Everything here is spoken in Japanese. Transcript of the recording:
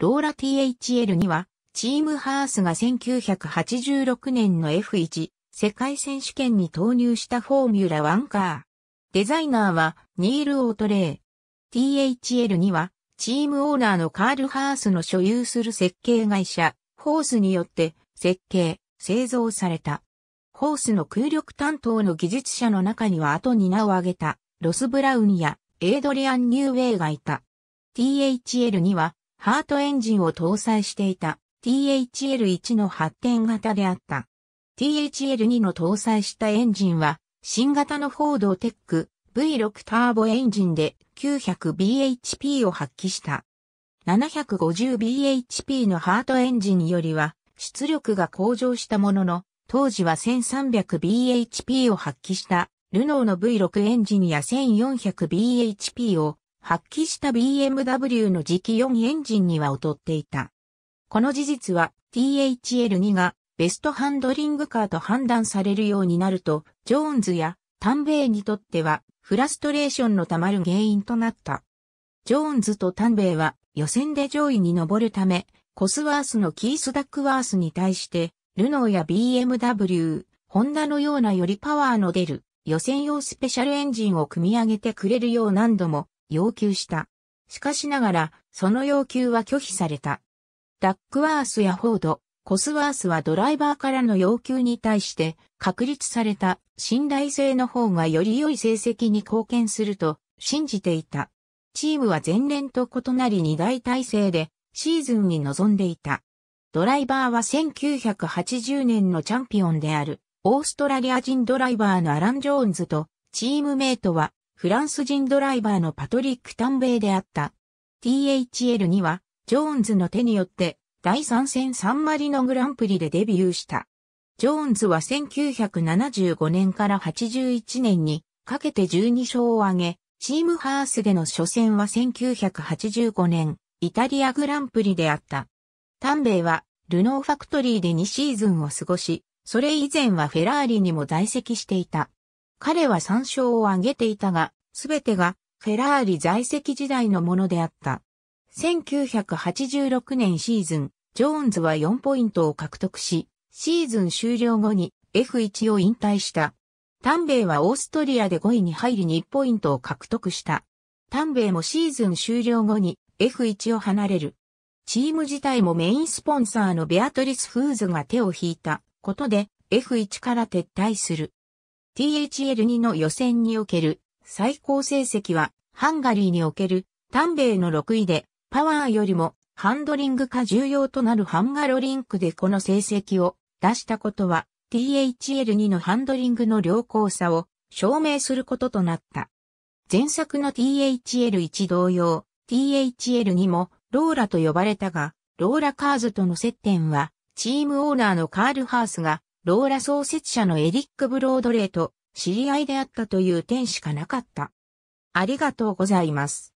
ローラ THL には、チームハースが1986年の F1 世界選手権に投入したフォーミュラワンカー。デザイナーはニール・オートレイ。THL には、チームオーナーのカール・ハースの所有する設計会社、ホースによって設計、製造された。ホースの空力担当の技術者の中には後に名を挙げた、ロス・ブラウンやエイドリアン・ニューウェイがいた。THL には、ハートエンジンを搭載していた THL1 の発展型であった。THL2 の搭載したエンジンは新型のフォードテック V6 ターボエンジンで 900bhp を発揮した。750bhp のハートエンジンよりは出力が向上したものの、当時は 1300bhp を発揮したルノーの V6 エンジンや 1400bhp を発揮した BMW の次期4エンジンには劣っていた。この事実は THL2 がベストハンドリングカーと判断されるようになると、ジョーンズやタンベイにとってはフラストレーションのたまる原因となった。ジョーンズとタンベイは予選で上位に上るため、コスワースのキース・ダックワースに対して、ルノーや BMW、ホンダのようなよりパワーの出る予選用スペシャルエンジンを組み上げてくれるよう何度も要求した。しかしながら、その要求は拒否された。ダックワースやフォード、コスワースはドライバーからの要求に対して確立された信頼性の方がより良い成績に貢献すると信じていた。チームは前年と異なり二大体制でシーズンに臨んでいた。ドライバーは1980年のチャンピオンであるオーストラリア人ドライバーのアラン・ジョーンズとチームメイトはフランス人ドライバーのパトリック・タンベイであった。THL には、ジョーンズの手によって、第3戦サンマリノグランプリでデビューした。ジョーンズは1975年から81年にかけて12勝を挙げ、チームハースでの初戦は1985年、イタリアグランプリであった。タンベイは、ルノーファクトリーで2シーズンを過ごし、それ以前はフェラーリにも在籍していた。彼は3照を挙げていたが、すべてがフェラーリ在籍時代のものであった。1986年シーズン、ジョーンズは4ポイントを獲得し、シーズン終了後に F1 を引退した。タンベイはオーストリアで5位に入り2ポイントを獲得した。タンベイもシーズン終了後に F1 を離れる。チーム自体もメインスポンサーのベアトリス・フーズが手を引いたことで F1 から撤退する。THL2 の予選における最高成績はハンガリーにおける単米の6位でパワーよりもハンドリングが重要となるハンガロリンクでこの成績を出したことは THL2 のハンドリングの良好さを証明することとなった。前作の THL1 同様 THL2 もローラと呼ばれたがローラカーズとの接点はチームオーナーのカールハースがローラ創設者のエリック・ブロードレイと知り合いであったという点しかなかった。ありがとうございます。